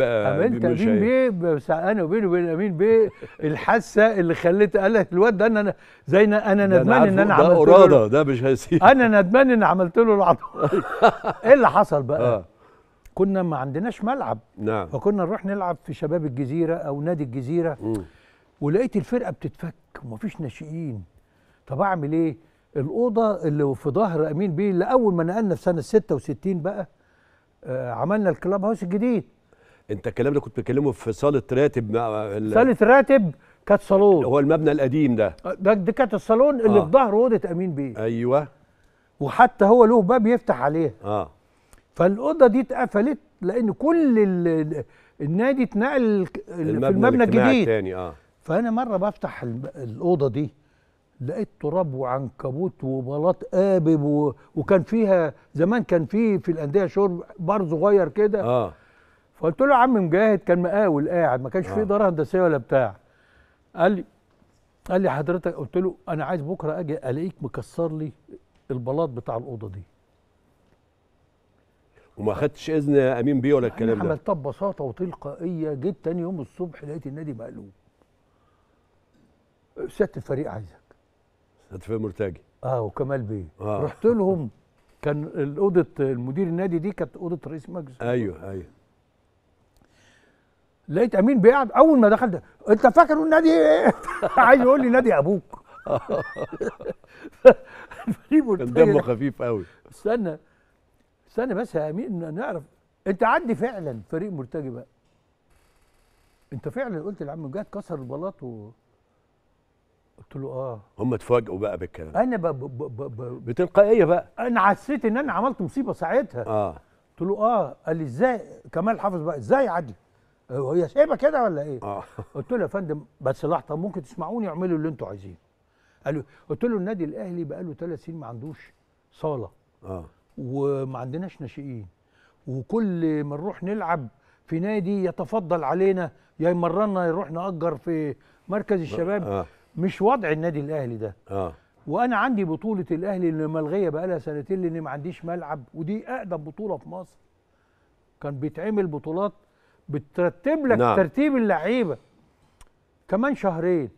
بقى امين بيه بس انا وبيني وبين امين بيه الحاسه اللي خلت قال لك الواد ده انا زي انا انا ندمان ان انا عملت له ده ده مش هيسيب انا ندمان ان عملت له العطاء ايه اللي حصل بقى؟ آه. كنا ما عندناش ملعب نعم فكنا نروح نلعب في شباب الجزيره او نادي الجزيره م. ولقيت الفرقه بتتفك ومفيش ناشئين طب اعمل ايه؟ الاوضه اللي في ظهر امين بيه اللي اول ما نقلنا في سنه 66 بقى آه عملنا الكلاب هاوس الجديد انت الكلام ده كنت بتكلمه في صاله راتب صاله راتب كانت صالون هو المبنى القديم ده آه، ده دي كانت الصالون اللي آه. في ظهر اوضه امين بيه ايوه وحتى هو له باب يفتح عليها اه فالاوضه دي اتقفلت لان كل النادي اتنقل في المبنى الجديد آه. فانا مره بفتح الاوضه دي لقيت تراب وعنكبوت وبلاط قابب و... وكان فيها زمان كان فيه في الانديه شرب بار صغير كده آه. فقلت له يا عم مجاهد كان مقاول قاعد ما كانش في آه. اداره هندسيه ولا بتاع قال لي قال لي حضرتك قلت له انا عايز بكره اجي الاقيك مكسر لي البلاط بتاع الاوضه دي وما خدتش اذن يا امين بيه ولا الكلام ده عملتها ببساطه وتلقائيه جيت تاني يوم الصبح لقيت النادي مقلوب سياده الفريق عايزك سياده الفريق مرتجي اه وكمال بيه آه. رحت لهم كان اوضه المدير النادي دي كانت اوضه رئيس مجلس ايوه ايوه لقيت امين بيقعد اول ما دخلت انت فاكر النادي ايه؟ عايز يقول لي نادي ابوك كان دمه خفيف قوي استنى استنى بس يا امين نعرف انت عندي فعلا فريق مرتجي بقى انت فعلا قلت لعم جاد كسر البلاط و قلت له اه هم اتفاجئوا بقى بالكلام انا ب... ب... ب... ب... بتلقائيه بقى انا حسيت ان انا عملت مصيبه ساعتها اه قلت له اه قال لي ازاي كمال حافظ بقى ازاي عدي هي سايبه كده ولا ايه؟ آه. قلت له يا فندم بس لحظه ممكن تسمعوني اعملوا اللي انتوا عايزينه. قال قلت له النادي الاهلي بقى له ثلاث سنين ما عندوش صاله. اه وما عندناش ناشئين وكل ما نروح نلعب في نادي يتفضل علينا يا يمرنا يروح نأجر في مركز الشباب آه. مش وضع النادي الاهلي ده. اه وانا عندي بطوله الاهلي اللي ملغيه بقى لها سنتين لان ما عنديش ملعب ودي اقدم بطوله في مصر. كان بيتعمل بطولات بترتب لك نعم. ترتيب اللعيبه كمان شهرين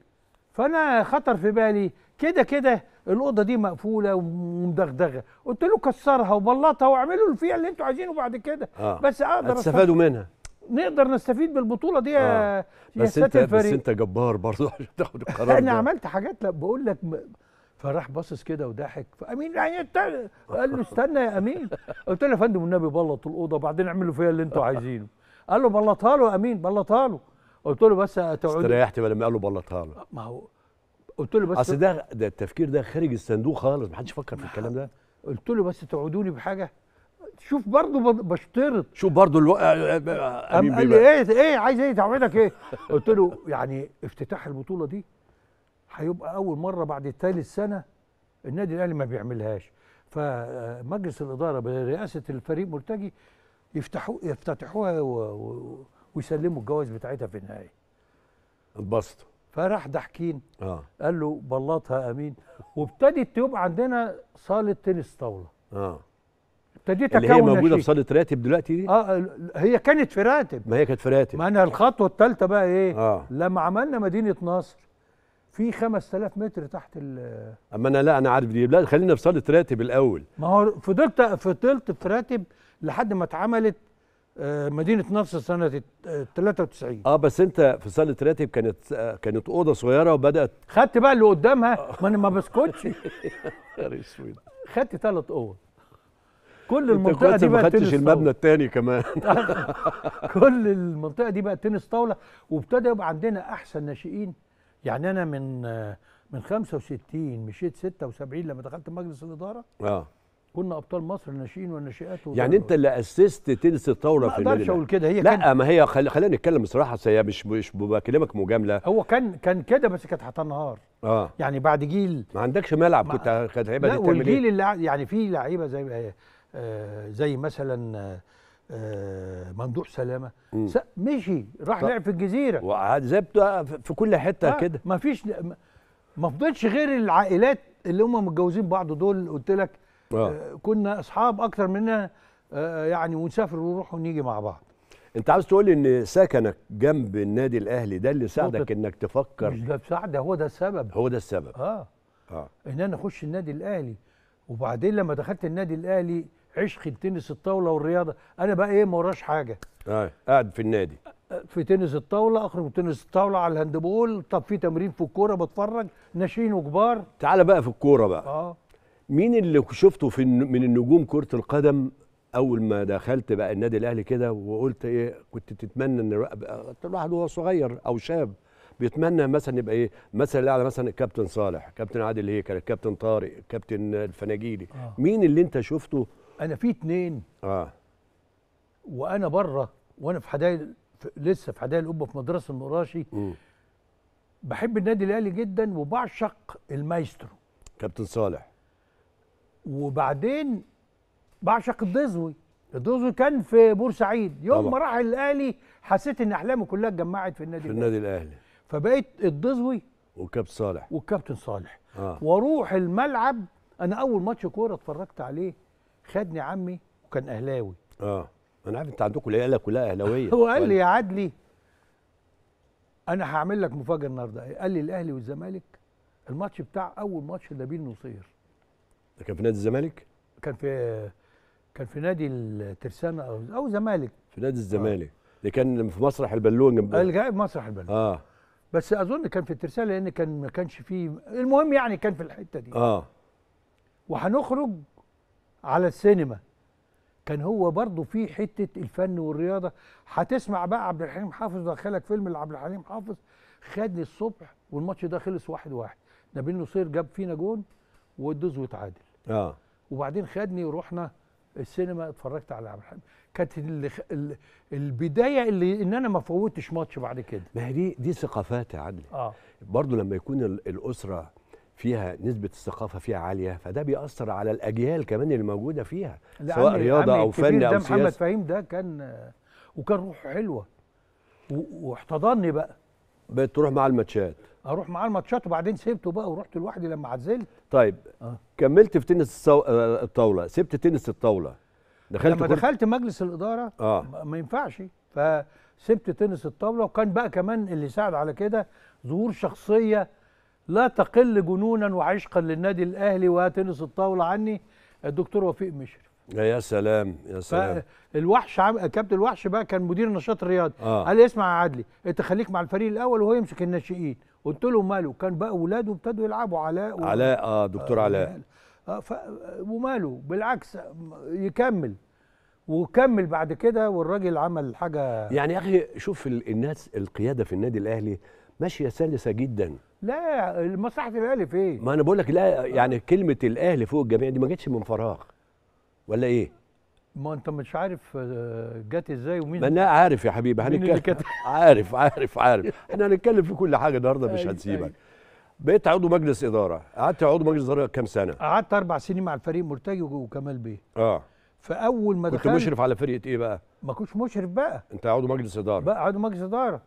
فانا خطر في بالي كده كده الاوضه دي مقفوله ومدغدغه قلت له كسرها وبلطها واعملوا الفيها فيها اللي انتوا عايزينه بعد كده آه. بس اقدر استفادوا منها نقدر نستفيد بالبطوله دي آه. يا بس انت الفريق. بس انت جبار برضه عشان تاخد القرار انا ده. عملت حاجات لا بقول لك فراح باصص كده وضحك فامين يعني قال له استنى يا امين قلت له يا فندم والنبي بلط الاوضه بعدين اعملوا فيها اللي انتوا عايزينه قال له بلطها له يا امين بلطها له قلت له بس تقعد استريحت بقى لما قال له بلطها له ما هو قلت له بس اصل ده ده التفكير ده خارج الصندوق خالص ما حدش فكر في الكلام ده قلت له بس تقعدوني بحاجه شوف برضه بشترط شوف برضه الو... امين قال لي ايه ايه عايز ايه تعويضك ايه قلت له يعني افتتاح البطوله دي هيبقى اول مره بعد ثالث سنه النادي الاهلي ما بيعملهاش فمجلس الاداره برئاسه الفريق مرتجي يفتحوا يفتتحوها ويسلموا الجواز بتاعتها في النهايه اتبسط فراح دحكين اه قال له بلطها امين وابتدت تبقى عندنا صاله تنس طاوله اه ابتديت اللي هي موجوده في صاله راتب دلوقتي دي اه هي كانت في راتب ما هي كانت في راتب ما انا الخطوه الثالثه بقى ايه آه. لما عملنا مدينه نصر في 5000 متر تحت ال اما انا لا انا عارف دي لا خلينا في صاله راتب الاول ما هو فضلت فضلت في راتب لحد ما اتعملت آه، مدينه نصر سنه 93 آه،, اه بس انت في صاله راتب كانت آه، كانت اوضه صغيره وبدات خدت بقى اللي قدامها ما انا ما بسكتش خدت ثلاث اوض كل المنطقه دي بقى ما خدتش المبنى الثاني كمان كل المنطقه دي بقى تنس طاوله وابتدى يبقى عندنا احسن ناشئين يعني انا من من 65 مشيت 76 لما دخلت مجلس الاداره اه كنا ابطال مصر الناشئين والناشئات يعني انت اللي اسست تنس الثوره في النادي ما اقدرش اقول كده هي لا كان ما هي خل... خلينا نتكلم بصراحه هي مش مش بكلمك مجامله هو كان كان كده بس كانت هتنهار اه يعني بعد جيل ما عندكش ملعب ما... كنت هتبقى لا إيه؟ والجيل اللي يعني في لعيبه زي آه زي مثلا آه ممدوح سلامه مشي راح لعب في الجزيره وقعد وعذبته في كل حته آه كده ما فيش ما فضلش غير العائلات اللي هم متجوزين بعض دول قلت لك آه. كنا اصحاب اكتر مننا آه، يعني ونسافر ونروح ونيجي مع بعض انت عاوز تقول ان سكنك جنب النادي الاهلي ده اللي ساعدك انك تفكر مش ده بساعده هو ده السبب هو ده السبب اه اه ان انا اخش النادي الاهلي وبعدين لما دخلت النادي الاهلي عشق التنس الطاوله والرياضه انا بقى ايه ما وراش حاجه اه قاعد في النادي آه، في تنس الطاوله اخرج تنس الطاوله على الهاندبول طب في تمرين في الكوره بتفرج ناشئين وكبار تعالى بقى في الكوره بقى اه مين اللي شفته في من النجوم كره القدم اول ما دخلت بقى النادي الاهلي كده وقلت ايه كنت تتمنى ان الواحد وهو صغير او شاب بيتمنى مثلا يبقى ايه مثلا اعلى مثلا الكابتن صالح الكابتن عادل هيكل إيه، الكابتن طارق الكابتن الفناجيلي آه. مين اللي انت شفته انا في اتنين اه وانا بره وانا في حدائق لسه في حدائق القبه في مدرسه المراشي بحب النادي الاهلي جدا وبعشق المايسترو كابتن صالح وبعدين بعشق الدزوي الدزوي كان في بورسعيد يوم ما راح الاهلي حسيت ان احلامي كلها اتجمعت في النادي في النادي الاهلي فبقيت الدزوي وكابتن صالح والكابتن صالح آه. واروح الملعب انا اول ماتش كوره اتفرجت عليه خدني عمي وكان اهلاوي اه انا عارف انت عندكم العيله كلها اهلاويه هو قال لي يا عدلي انا هعمل لك مفاجاه النهارده قال لي الاهلي والزمالك الماتش بتاع اول ماتش لبيل نصير ده كان في نادي الزمالك؟ كان في كان في نادي الترسانة او او زمالك في نادي آه. الزمالك آه. ده كان في مسرح البالون جنب في مسرح البالون اه بس اظن كان في الترسانة لان كان ما كانش فيه المهم يعني كان في الحته دي اه وهنخرج على السينما كان هو برضه في حته الفن والرياضه هتسمع بقى عبد الحليم حافظ دخلك فيلم لعبد الحليم حافظ خدني الصبح والماتش ده خلص واحد واحد نبيل نصير جاب فينا جون ودوز وتعادل اه وبعدين خدني ورحنا السينما اتفرجت على عبد الحميد كانت اللي خ... البدايه اللي ان انا ما فوتش ماتش بعد كده ما هي دي دي ثقافات يا عدلي اه برضه لما يكون الاسره فيها نسبة الثقافة فيها عالية فده بيأثر على الأجيال كمان اللي موجودة فيها سواء رياضة أو فن أو سياسة محمد فهيم ده كان وكان روحه حلوة واحتضني بقى بتروح مع الماتشات اروح معاه الماتشات وبعدين سيبته بقى ورحت لوحدي لما عزلت طيب آه. كملت في تنس الصو... آه، الطاوله سبت تنس الطاوله دخلت لما كل... دخلت مجلس الاداره آه. ما ينفعش فسبت تنس الطاوله وكان بقى كمان اللي ساعد على كده ظهور شخصيه لا تقل جنونا وعشقا للنادي الاهلي وتنس الطاوله عني الدكتور وفيق مشرف يا سلام يا سلام الوحش عم... كابتن الوحش بقى كان مدير النشاط الرياضي آه. قال لي اسمع يا عدلي انت خليك مع الفريق الاول وهو يمسك الناشئين قلت له ماله كان بقى اولاده ابتدوا يلعبوا علاء و... علاء اه دكتور آه، علاء آه ف... وماله بالعكس يكمل وكمل بعد كده والراجل عمل حاجه يعني يا اخي شوف الناس القياده في النادي الاهلي ماشيه سلسه جدا لا مصلحه الاهلي فين؟ ما انا بقول لك لا يعني كلمه الاهلي فوق الجميع دي ما جتش من فراغ ولا ايه ما انت مش عارف آه، جت ازاي ومين ما انا عارف يا حبيبي هنتكلم عارف عارف عارف احنا هنتكلم في كل حاجه النهارده مش أيوة، هنسيبك أيوة. بقيت عضو مجلس اداره قعدت عضو مجلس اداره كام سنه قعدت اربع سنين مع الفريق مرتجي وكمال بيه اه فاول ما دخلت كنت مشرف على فرقه ايه بقى ما كنتش مشرف بقى انت عضو مجلس اداره بقى عضو مجلس اداره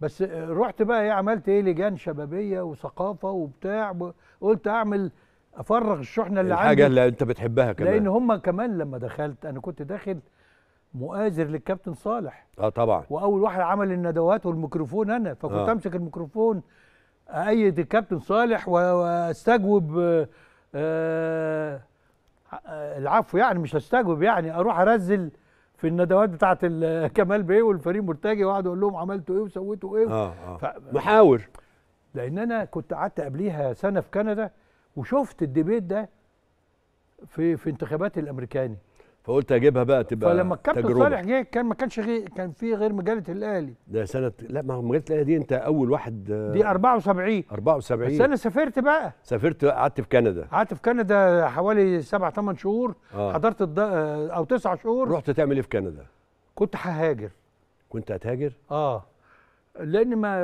بس آه، رحت بقى ايه عملت ايه لجان شبابيه وثقافه وبتاع قلت اعمل افرغ الشحنه اللي الحاجة عندي الحاجه اللي انت بتحبها كمان لان هم كمان لما دخلت انا كنت داخل مؤازر للكابتن صالح اه طبعا واول واحد عمل الندوات والميكروفون انا فكنت آه. امسك الميكروفون ايد الكابتن صالح واستجوب آه آه العفو يعني مش هستجوب يعني اروح ارزل في الندوات بتاعه كمال بيه والفريق مرتجي واقعد اقول لهم عملتوا ايه وسويتوا ايه آه آه. محاور لان انا كنت قعدت قبليها سنه في كندا وشفت الديبيت ده في في انتخابات الامريكاني فقلت اجيبها بقى تبقى فلما الكابتن صالح جه كان ما كانش غير كان في غير مجله الاهلي ده سنه لا ما هو مجله الاهلي دي انت اول واحد دي 74 74 بس انا سافرت بقى سافرت قعدت في كندا قعدت في كندا حوالي 7 8 شهور آه. حضرت الد... آه، او 9 شهور رحت تعمل ايه في كندا؟ كنت ههاجر كنت هتهاجر؟ اه لان ما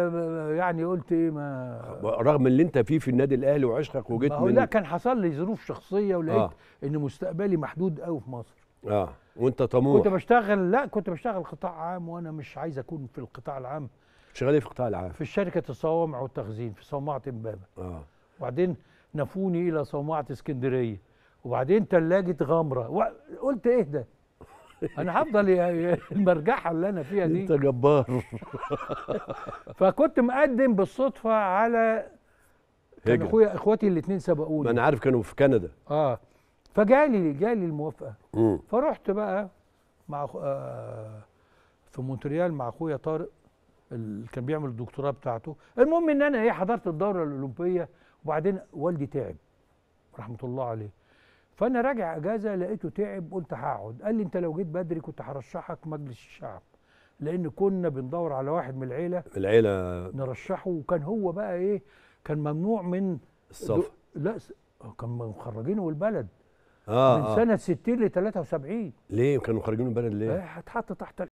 يعني قلت ايه ما رغم اللي انت فيه في النادي الاهلي وعشقك وجيت من لا كان حصل لي ظروف شخصيه ولقيت آه. ان مستقبلي محدود قوي في مصر اه وانت طموح كنت بشتغل لا كنت بشتغل قطاع عام وانا مش عايز اكون في القطاع العام شغال إيه في القطاع العام في شركه الصوامع والتخزين في صومعه امبابه اه وبعدين نفوني الى صومعه اسكندريه وبعدين ثلاجه غمره قلت ايه ده انا هفضل المرجحه اللي انا فيها دي انت جبار فكنت مقدم بالصدفه على كان اخويا اخواتي الاثنين سبقوني ما انا عارف كانوا في كندا اه فجالي جالي الموافقه مم. فرحت بقى مع أخو... آه في مونتريال مع اخويا طارق اللي كان بيعمل الدكتوراه بتاعته المهم ان انا ايه حضرت الدوره الاولمبيه وبعدين والدي تعب رحمه الله عليه فانا راجع اجازه لقيته تعب قلت هقعد قال لي انت لو جيت بدري كنت هرشحك مجلس الشعب لان كنا بندور على واحد من العيله العيله نرشحه وكان هو بقى ايه كان ممنوع من الصف لا كان مخرجينه البلد آه من آه. سنه 60 ل 73 ليه كانوا مخرجينه البلد ليه؟ آه، هتحط تحت